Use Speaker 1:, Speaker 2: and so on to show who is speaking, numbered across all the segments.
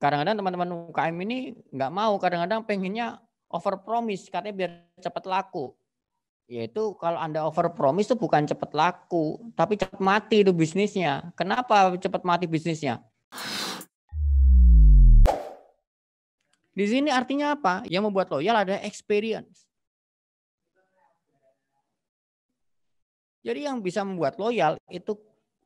Speaker 1: kadang-kadang teman-teman UKM ini nggak mau, kadang-kadang pengennya over promise katanya biar cepat laku. Yaitu kalau Anda over promise itu bukan cepat laku, tapi cepat mati itu bisnisnya. Kenapa cepat mati bisnisnya? Di sini artinya apa? Yang membuat loyal ada experience. Jadi yang bisa membuat loyal itu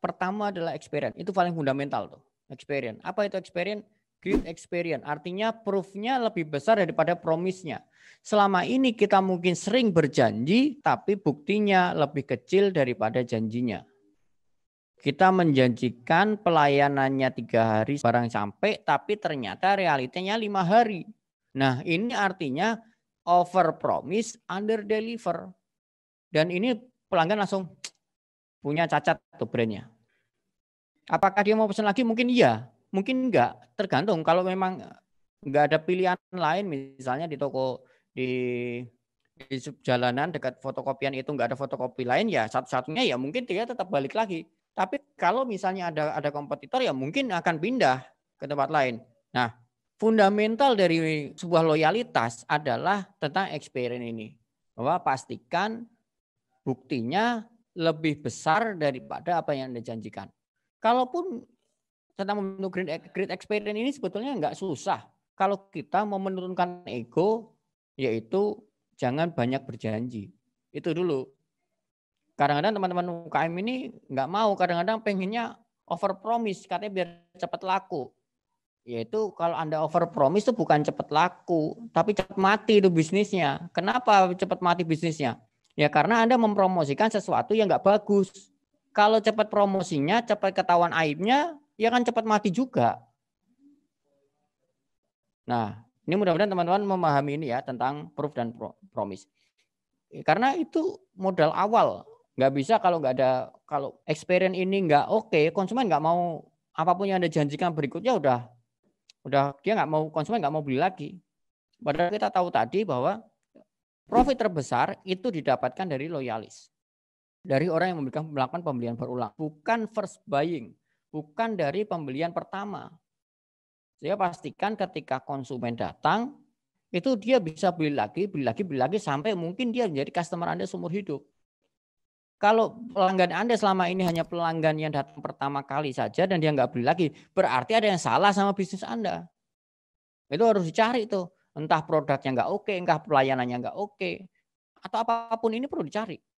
Speaker 1: pertama adalah experience. Itu paling fundamental tuh. Experience. Apa itu experience? great experience. Artinya proofnya lebih besar daripada promisnya. Selama ini kita mungkin sering berjanji, tapi buktinya lebih kecil daripada janjinya. Kita menjanjikan pelayanannya tiga hari barang sampai, tapi ternyata realitanya lima hari. Nah ini artinya over promise, under deliver. Dan ini pelanggan langsung punya cacat tuh brandnya. Apakah dia mau pesan lagi? Mungkin iya mungkin nggak tergantung kalau memang nggak ada pilihan lain misalnya di toko di di jalanan dekat fotokopian itu nggak ada fotokopi lain ya satu-satunya ya mungkin dia tetap balik lagi tapi kalau misalnya ada ada kompetitor ya mungkin akan pindah ke tempat lain nah fundamental dari sebuah loyalitas adalah tentang experience ini bahwa pastikan buktinya lebih besar daripada apa yang anda janjikan kalaupun tentang membentuk great, great experience ini sebetulnya nggak susah. Kalau kita mau menurunkan ego, yaitu jangan banyak berjanji. Itu dulu. Kadang-kadang teman-teman UKM ini nggak mau, kadang-kadang pengennya over promise, katanya biar cepat laku. Yaitu kalau Anda over promise itu bukan cepat laku, tapi cepat mati itu bisnisnya. Kenapa cepat mati bisnisnya? Ya karena Anda mempromosikan sesuatu yang nggak bagus. Kalau cepat promosinya, cepat ketahuan aibnya, ya kan cepat mati juga. Nah, ini mudah-mudahan teman-teman memahami ini ya tentang proof dan promise. Eh, karena itu modal awal. Nggak bisa kalau nggak ada kalau experience ini nggak oke, okay, konsumen nggak mau apapun yang anda janjikan berikutnya udah udah dia nggak mau konsumen nggak mau beli lagi. Padahal kita tahu tadi bahwa profit terbesar itu didapatkan dari loyalis, dari orang yang memberikan melakukan pembelian berulang, bukan first buying bukan dari pembelian pertama. Saya pastikan ketika konsumen datang, itu dia bisa beli lagi, beli lagi, beli lagi sampai mungkin dia menjadi customer Anda seumur hidup. Kalau pelanggan Anda selama ini hanya pelanggan yang datang pertama kali saja dan dia nggak beli lagi, berarti ada yang salah sama bisnis Anda. Itu harus dicari itu. Entah produknya nggak oke, entah pelayanannya nggak oke, atau apapun ini perlu dicari.